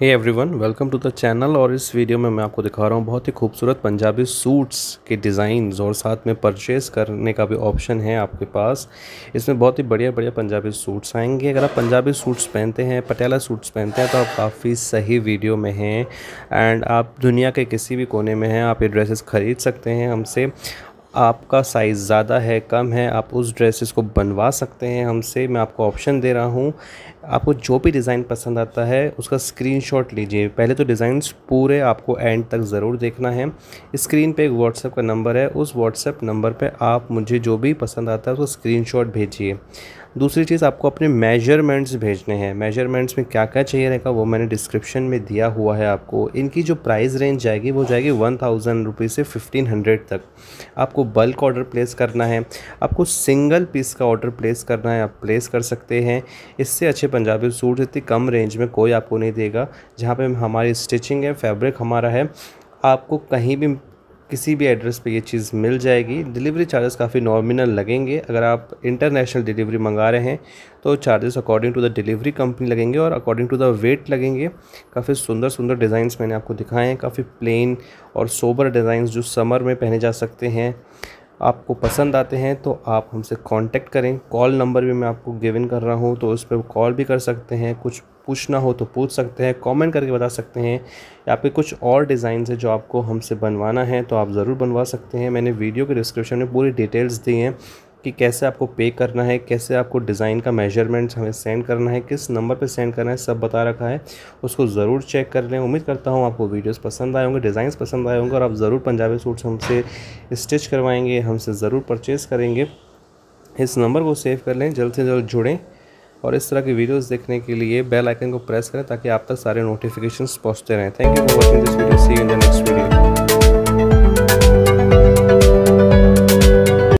hey everyone welcome to the channel और इस video में मैं आपको दिखा रहा हूँ बहुत ही खूबसूरत पंजाबी सूट्स के डिज़ाइंस और साथ में परचेज़ करने का भी ऑप्शन है आपके पास इसमें बहुत ही बढ़िया बढ़िया पंजाबी सूट्स आएंगे अगर आप पंजाबी सूट्स पहनते हैं पटियाला सूट्स पहनते हैं तो आप काफ़ी सही वीडियो में हैं एंड आप दुनिया के किसी भी कोने में हैं आप ये ड्रेसेस ख़रीद सकते हैं हमसे आपका साइज़ ज़्यादा है कम है आप उस ड्रेसेस को बनवा सकते हैं हमसे मैं आपको ऑप्शन दे रहा हूँ आपको जो भी डिज़ाइन पसंद आता है उसका स्क्रीनशॉट लीजिए पहले तो डिज़ाइन पूरे आपको एंड तक ज़रूर देखना है स्क्रीन पे एक व्हाट्सएप का नंबर है उस व्हाट्सएप नंबर पे आप मुझे जो भी पसंद आता है उसको स्क्रीनशॉट भेजिए दूसरी चीज़ आपको अपने मेजरमेंट्स भेजने हैं मेजरमेंट्स में क्या क्या चाहिए रहेगा वो मैंने डिस्क्रिप्शन में दिया हुआ है आपको इनकी जो प्राइस रेंज जाएगी वो जाएगी वन थाउजेंड रुपीज़ से फिफ्टीन हंड्रेड तक आपको बल्क ऑर्डर प्लेस करना है आपको सिंगल पीस का ऑर्डर प्लेस करना है आप प्लेस कर सकते हैं इससे अच्छे पंजाबी सूट इतनी कम रेंज में कोई आपको नहीं देगा जहाँ पर हमारी स्टिचिंग है फैब्रिक हमारा है आपको कहीं भी किसी भी एड्रेस पे ये चीज़ मिल जाएगी डिलीवरी चार्जेस काफ़ी नॉमिनल लगेंगे अगर आप इंटरनेशनल डिलीवरी मंगा रहे हैं तो charges according to the delivery company लगेंगे और अकॉर्डिंग टू द वेट लगेंगे काफ़ी सुंदर सुंदर डिज़ाइंस मैंने आपको दिखाए हैं काफ़ी प्लेन और सोबर डिज़ाइंस जो समर में पहने जा सकते हैं आपको पसंद आते हैं तो आप हमसे कांटेक्ट करें कॉल नंबर भी मैं आपको गिवन कर रहा हूँ तो उस पर कॉल भी कर सकते हैं कुछ पूछना हो तो पूछ सकते हैं कमेंट करके बता सकते हैं या फिर कुछ और डिज़ाइन है जो आपको हमसे बनवाना है तो आप ज़रूर बनवा सकते हैं मैंने वीडियो के डिस्क्रिप्शन में पूरी डिटेल्स दी हैं कि कैसे आपको पे करना है कैसे आपको डिज़ाइन का मेजरमेंट्स हमें सेंड करना है किस नंबर पे सेंड करना है सब बता रखा है उसको ज़रूर चेक कर लें उम्मीद करता हूँ आपको वीडियोस पसंद आए होंगे डिज़ाइंस पसंद आए होंगे और आप ज़रूर पंजाबी सूट्स हमसे स्टिच करवाएंगे हमसे ज़रूर परचेज़ करेंगे इस नंबर को सेव कर लें जल्द से जल्द जुड़ें और इस तरह की वीडियोज़ देखने के लिए बेल आइकन को प्रेस करें ताकि आप तक सारे नोटिफिकेशन पहुँचते रहें thank you for watching this video see in the next video